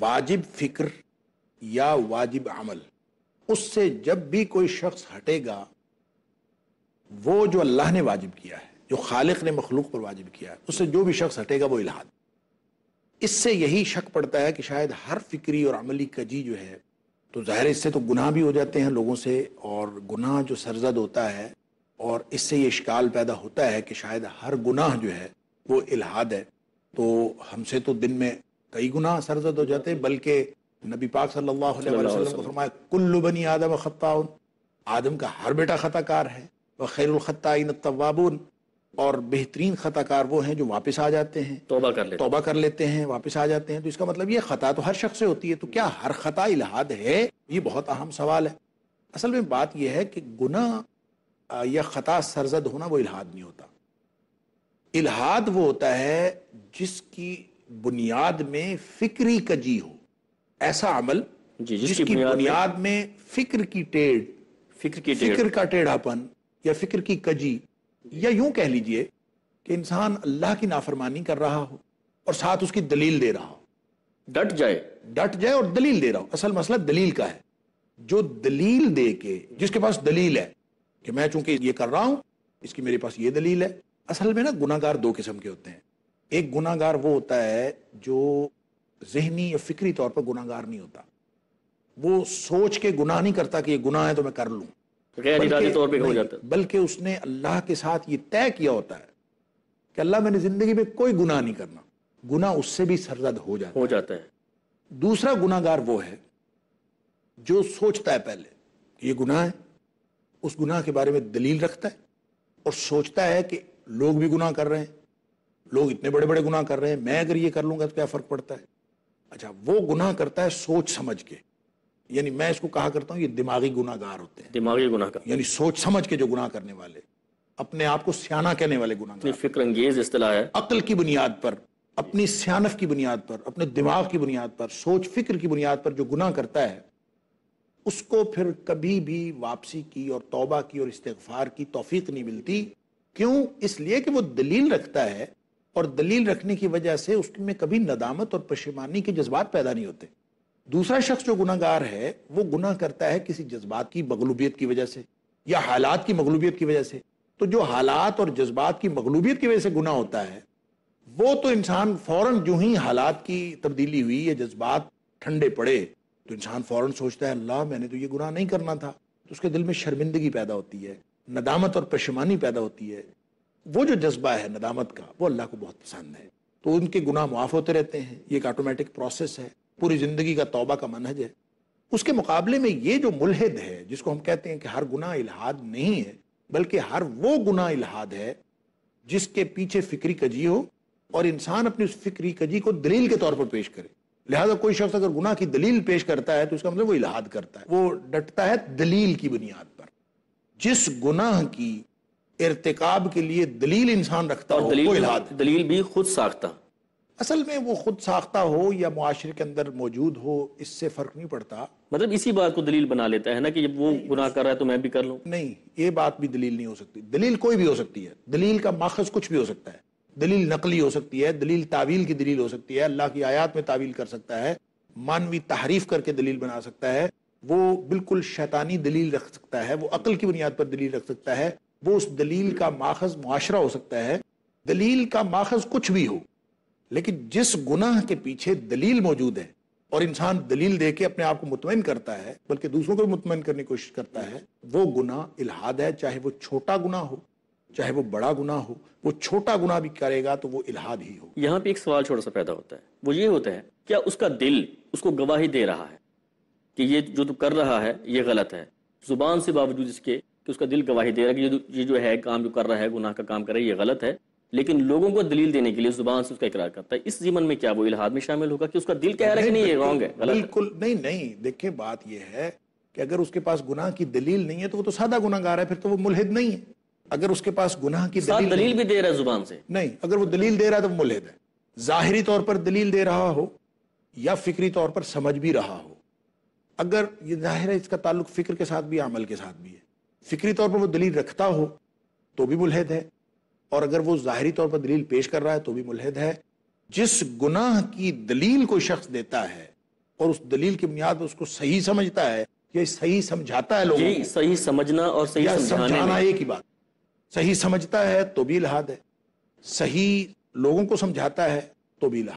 वाजिब फिक्र या वाजिब अमल उससे जब भी कोई शख्स हटेगा वो जो अल्लाह ने वाजिब किया है जो खालिक ने मखलूक पर वाजिब किया है उससे जो भी शख्स हटेगा वो इलाहाद इससे यही शक पड़ता है कि शायद हर फिक्री और अमली कजी जो है तो ज़ाहिर इससे तो गुनाह भी हो जाते हैं लोगों से और गुनाह जो सरजद होता है और इससे ये शिकाल पैदा होता है कि शायद हर गुनाह जो है वो इलाहाद है तो हमसे तो दिन में कई गुना सरजद हो जाते बल्कि नबी पाक सल्लल्लाहु अलैहि वसल्लम को फरमाया कुल्लु बनी आदम ख़ताउन आदम का हर बेटा खताकार है व खैरखत्ताइन तवाबुन और बेहतरीन खताकार वो हैं जो वापस आ जाते हैं तोबा कर लेते तोबा कर लेते हैं वापस आ जाते हैं तो इसका मतलब ये खता तो हर शख्स से होती है तो क्या हर खता इलाहाद है ये बहुत अहम सवाल है असल में बात यह है कि गुना या खता सरजद होना वो इलाहाद नहीं होता इलाहाद वो होता है जिसकी बुनियाद में फिक्री कजी हो ऐसा अमल जी, जिसकी, जिसकी बुनियाद में, में फिक्र की टेढ़ फिक्र की फिक्र का टेढ़ापन या फिक्र की कजी या यूं कह लीजिए कि इंसान अल्लाह की नाफरमानी कर रहा हो और साथ उसकी दलील दे रहा हो डट जाए डट जाए और दलील दे रहा हो असल मसला दलील का है जो दलील दे के जिसके पास दलील है कि मैं चूंकि ये कर रहा हूं इसकी मेरे पास ये दलील है असल में ना गुनागार दो किस्म के होते हैं एक गुनागार वो होता है जो जहनी या फिक्री तौर पर गुनागार नहीं होता वो सोच के गुनाह नहीं करता कि ये गुनाह है तो मैं कर लू तो बल्कि, बल्कि उसने अल्लाह के साथ ये तय किया होता है कि अल्लाह मैंने जिंदगी में कोई गुनाह नहीं करना गुना उससे भी सरजद हो जाता हो जाता है दूसरा गुनागार वो है जो सोचता है पहले ये गुनाह है उस गुनाह के बारे में दलील रखता है और सोचता है कि लोग भी गुनाह कर रहे हैं लोग इतने बड़े बड़े गुनाह कर रहे हैं मैं अगर ये कर लूंगा तो क्या फर्क पड़ता है अच्छा वो गुनाह करता है सोच समझ के यानी मैं इसको कहा करता हूँ ये दिमागी गुनागार होते हैं दिमागी गुनागार यानी सोच समझ के जो गुनाह करने वाले अपने आप को सियाना कहने वाले गुनागार फिक्र अंगेज इतला है अकल की बुनियाद पर अपनी सियानफ की बुनियाद पर अपने दिमाग की बुनियाद पर सोच फिक्र की बुनियाद पर जो गुनाह करता है उसको फिर कभी भी वापसी की और तौबा की और इस्तफार की तोफीक नहीं मिलती क्यों इसलिए कि वो दलील रखता है और दलील रखने की वजह से उसमें कभी नदामत और पशेमानी के जज्बात पैदा नहीं होते दूसरा शख्स जो गुनागार है वो गुनाह करता है किसी जज्बात की मगलूबियत की वजह से या हालात की मगलूबियत की वजह से तो जो हालात और जज्बात की मगलूबियत की वजह से गुना होता है वो तो इंसान फौरन जो ही हालात की तब्दीली हुई या जज्बात ठंडे पड़े तो इंसान फौरन सोचता है अल्लाह मैंने तो ये गुनाह नहीं करना था तो उसके दिल में शर्मिंदगी पैदा होती है नदामत और पशमानी पैदा होती है वो जो जज्बा है नदामत का वो अल्लाह को बहुत पसंद है तो उनके गुनाह माफ़ होते रहते हैं ये एक ऑटोमेटिक प्रोसेस है पूरी ज़िंदगी का तौबा का मनहज है उसके मुकाबले में ये जो मुलहद है जिसको हम कहते हैं कि हर गुनाह इलाहाद नहीं है बल्कि हर वो गुनाह इलाहाद है जिसके पीछे फिक्री कजी हो और इंसान अपनी उस फिक्री कजी को दलील के तौर पर पेश करे लिहाजा कोई शख्स अगर गुनाह की दलील पेश करता है तो उसका मतलब वो इलाहाद करता है वो डटता है दलील की बुनियाद पर जिस गुनाह की इरतकाब के लिए दलील इंसान रखता और हो दलील, दलील भी खुद साख्ता असल में वो खुद साख्ता हो या मुआरे के अंदर मौजूद हो इससे फर्क नहीं पड़ता मतलब इसी बात को दलील बना लेता है ना कि जब वो गुनाह कर रहा है तो मैं भी कर लू नहीं ये बात भी दलील नहीं हो सकती दलील कोई भी हो सकती है दलील का माखज कुछ भी हो सकता है दलील नकली हो सकती है दलील तावील की दलील हो सकती है अल्लाह की आयात में तावील कर सकता है मानवी तहरीफ करके दलील बना सकता है वो बिल्कुल शैतानी दलील रख सकता है वो अकल की बुनियाद पर दलील रख सकता है वो उस दलील का माखज मुआशरा हो सकता है दलील का माखज कुछ भी हो लेकिन जिस गुनाह के पीछे दलील मौजूद है और इंसान दलील दे के अपने आप को मुतमिन करता है बल्कि दूसरों को भी मुतमिन करने की कोशिश करता है वो गुनाह इलाहाद है चाहे वो छोटा गुनाह हो चाहे वो बड़ा गुना हो वो छोटा गुना भी करेगा तो वो इलाहाद ही हो यहाँ पे एक सवाल छोटा सा पैदा होता है वो ये होता है क्या उसका दिल उसको गवाही दे रहा है कि ये जो तू कर रहा है ये गलत है जुबान से बावजूद इसके कि उसका दिल गवाही दे रहा है कि ये जो है काम जो कर रहा है गुनाह का काम कर रहा है ये गलत है लेकिन लोगों को दलील देने के लिए जुबान से उसका इकरार करता है इस जीवन में क्या वो इलाहाद में शामिल होगा कि उसका दिल कह रहा है कि नहीं ये रॉन्ग है बिल्कुल नहीं नहीं देखिए बात यह है कि अगर उसके पास गुनाह की दलील नहीं है तो वो तो सादा रहा है फिर तो वो मुलहिद नहीं है अगर उसके पास गुनाह की दलील दलील भी दे रहा है जुबान से नहीं अगर वो दलील दे रहा है तो मुलहिद है जाहिरी तौर पर दलील दे रहा हो या फिक्री तौर पर समझ भी रहा हो अगर ये जाहिर है इसका ताल्लुक फिक्र के साथ भी अमल के साथ भी है फिक्री तौर पर वो दलील रखता हो तो भी मुलहद है और अगर वो ज़ाहरी तौर पर दलील पेश कर रहा है तो भी मुलहद है जिस गुनाह की दलील कोई शख्स देता है और उस दलील की बुनियाद पर उसको सही समझता है या सही समझाता है लोगों को सही समझना और सही समझाना एक ही बात सही समझता है तो भी लहाद है सही लोगों को समझाता है तो भी लहाद